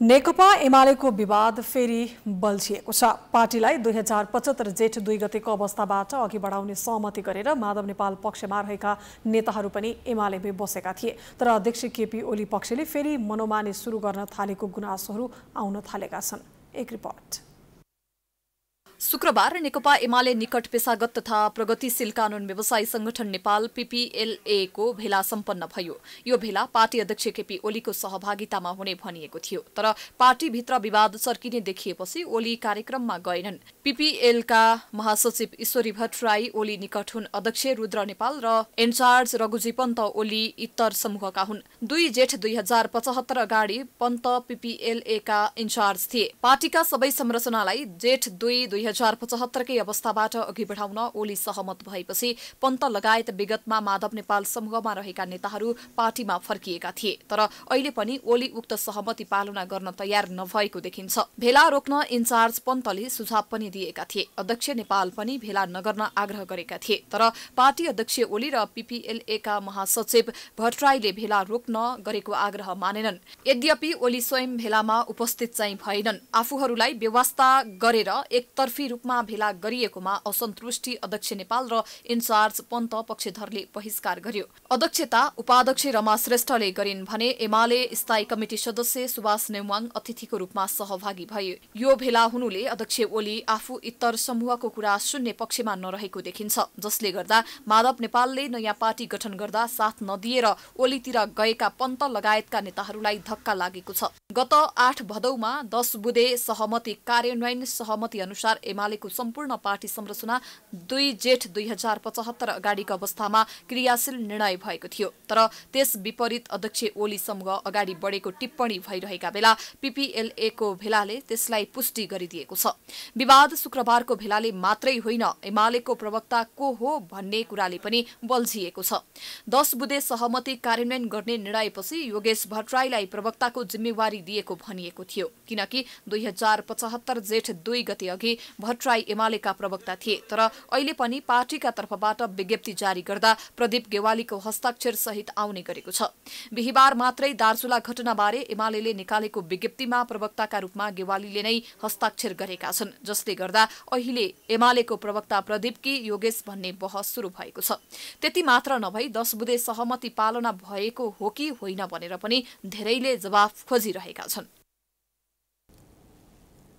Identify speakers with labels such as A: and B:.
A: नेकपा एमालेको विवाद फेरि बल्छिएको छ पार्टीलाई दुई हजार पचहत्तर जेठ दुई गतेको अवस्थाबाट अघि बढाउने सहमति गरेर माधव नेपाल पक्षमा रहेका नेताहरू पनि एमालेमै बसेका थिए तर अध्यक्ष केपी ओली पक्षले फेरि मनोमानी सुरु गर्न थालेको गुनासोहरू आउन थालेका छन् एक रिपोर्ट
B: शुक्रबार नेकपा एमाले निकट पेसागत तथा प्रगतिशील कानून व्यवसायी संगठन नेपाल पीपीएलए को भेला सम्पन्न भयो यो भेला पार्टी अध्यक्ष केपी ओलीको सहभागितामा हुने भनिएको थियो तर पार्टीभित्र विवाद चर्किने देखिएपछि ओली कार्यक्रममा गएनन् पीपीएलका महासचिव ईश्वरी भट्टराई ओली निकट हुन् अध्यक्ष रुद्र नेपाल र इन्चार्ज रघुजी पन्त ओली इत्तर समूहका हुन् दुई जेठ दुई हजार पचहत्तर अगाडि पन्त पीपीएलए का इन्चार्ज थिए पार्टीका सबै संरचनालाई जेठ दुई दुई हजार पचहत्तरकै अवस्थाबाट अघि बढाउन ओली सहमत भएपछि पन्त लगायत विगतमा माधव नेपाल समूहमा रहेका नेताहरू पार्टीमा फर्किएका थिए तर अहिले पनि ओली उक्त सहमति पालना गर्न तयार नभएको देखिन्छ भेला रोक्न इन्चार्ज पन्तले सुझाव पनि दिएका थिए अध्यक्ष नेपाल पनि भेला नगर्न आग्रह गरेका थिए तर पार्टी अध्यक्ष ओली र पीपीएलए का महासचिव भट्टराईले भेला रोक्न गरेको आग्रह मानेनन् यद्यपि ओली स्वयं भेलामा उपस्थित चाहिँ भएनन् आफूहरूलाई व्यवस्था गरेर एकतर्फ तर्फी रूपमा भेला गरिएकोमा असन्तुष्टि अध्यक्ष नेपाल र इन्चार्ज पन्त पक्षधरले बहिष्कार गर्यो अध्यक्षता उपाध्यक्ष रमा श्रेष्ठले गरिन् भने एमाले स्थायी कमिटी सदस्य सुभाष नेवाङ अतिथिको रूपमा सहभागी भए यो भेला हुनुले अध्यक्ष ओली आफू इतर समूहको कुरा सुन्ने पक्षमा नरहेको देखिन्छ जसले गर्दा माधव नेपालले नयाँ पार्टी गठन गर्दा साथ नदिएर ओलीतिर गएका पन्त लगायतका नेताहरूलाई धक्का लागेको छ गत आठ भदौमा दस बुधे सहमति कार्यान्वयन सहमति अनुसार एमालेको सम्पूर्ण पार्टी संरचना दुई जेठ दुई हजार पचहत्तर अगाडिको अवस्थामा क्रियाशील निर्णय भएको थियो तर त्यस विपरीत अध्यक्ष ओली समूह अगाडि बढेको टिप्पणी भइरहेका बेला पीपीएलएको भेलाले त्यसलाई पुष्टि गरिदिएको छ विवाद शुक्रबारको भेलाले मात्रै होइन एमालेको प्रवक्ता को हो भन्ने कुराले पनि बल्झिएको छ दस बुधे सहमति कार्यान्वयन गर्ने निर्णयपछि योगेश भट्टराईलाई प्रवक्ताको जिम्मेवारी दिएको भनिएको थियो किनकि दुई हजार पचहत्तर जेठ दुई गते अघि भट्टराई एमालेका प्रवक्ता थिए तर अहिले पनि पार्टीका तर्फबाट विज्ञप्ति जारी गर्दा प्रदीप गेवालीको हस्ताक्षर सहित आउने गरेको छ बिहिबार मात्रै दार्चुला घटनाबारे एमाले निकालेको विज्ञप्तिमा प्रवक्ताका रूपमा गेवालीले नै हस्ताक्षर गरेका छन् जसले गर्दा अहिले एमालेको प्रवक्ता प्रदीप कि योगेश भन्ने बहस शुरू भएको छ त्यति मात्र नभई दस बुधे सहमति पालना भएको हो कि होइन भनेर पनि धेरैले जवाफ खोजिरहेका छन्